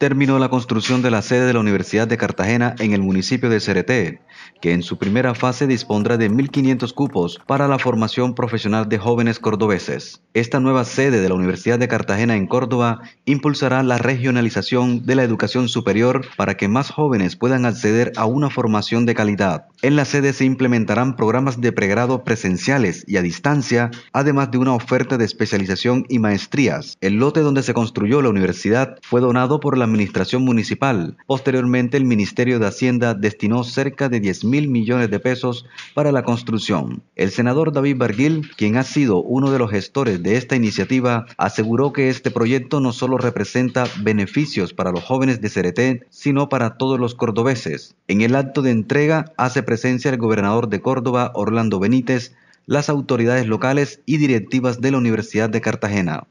terminó la construcción de la sede de la Universidad de Cartagena en el municipio de Cereté, que en su primera fase dispondrá de 1.500 cupos para la formación profesional de jóvenes cordobeses. Esta nueva sede de la Universidad de Cartagena en Córdoba impulsará la regionalización de la educación superior para que más jóvenes puedan acceder a una formación de calidad. En la sede se implementarán programas de pregrado presenciales y a distancia, además de una oferta de especialización y maestrías. El lote donde se construyó la universidad fue donado por la Administración Municipal. Posteriormente, el Ministerio de Hacienda destinó cerca de 10 mil millones de pesos para la construcción. El senador David Barguil, quien ha sido uno de los gestores de esta iniciativa, aseguró que este proyecto no solo representa beneficios para los jóvenes de Cereté, sino para todos los cordobeses. En el acto de entrega hace presencia del gobernador de Córdoba, Orlando Benítez, las autoridades locales y directivas de la Universidad de Cartagena.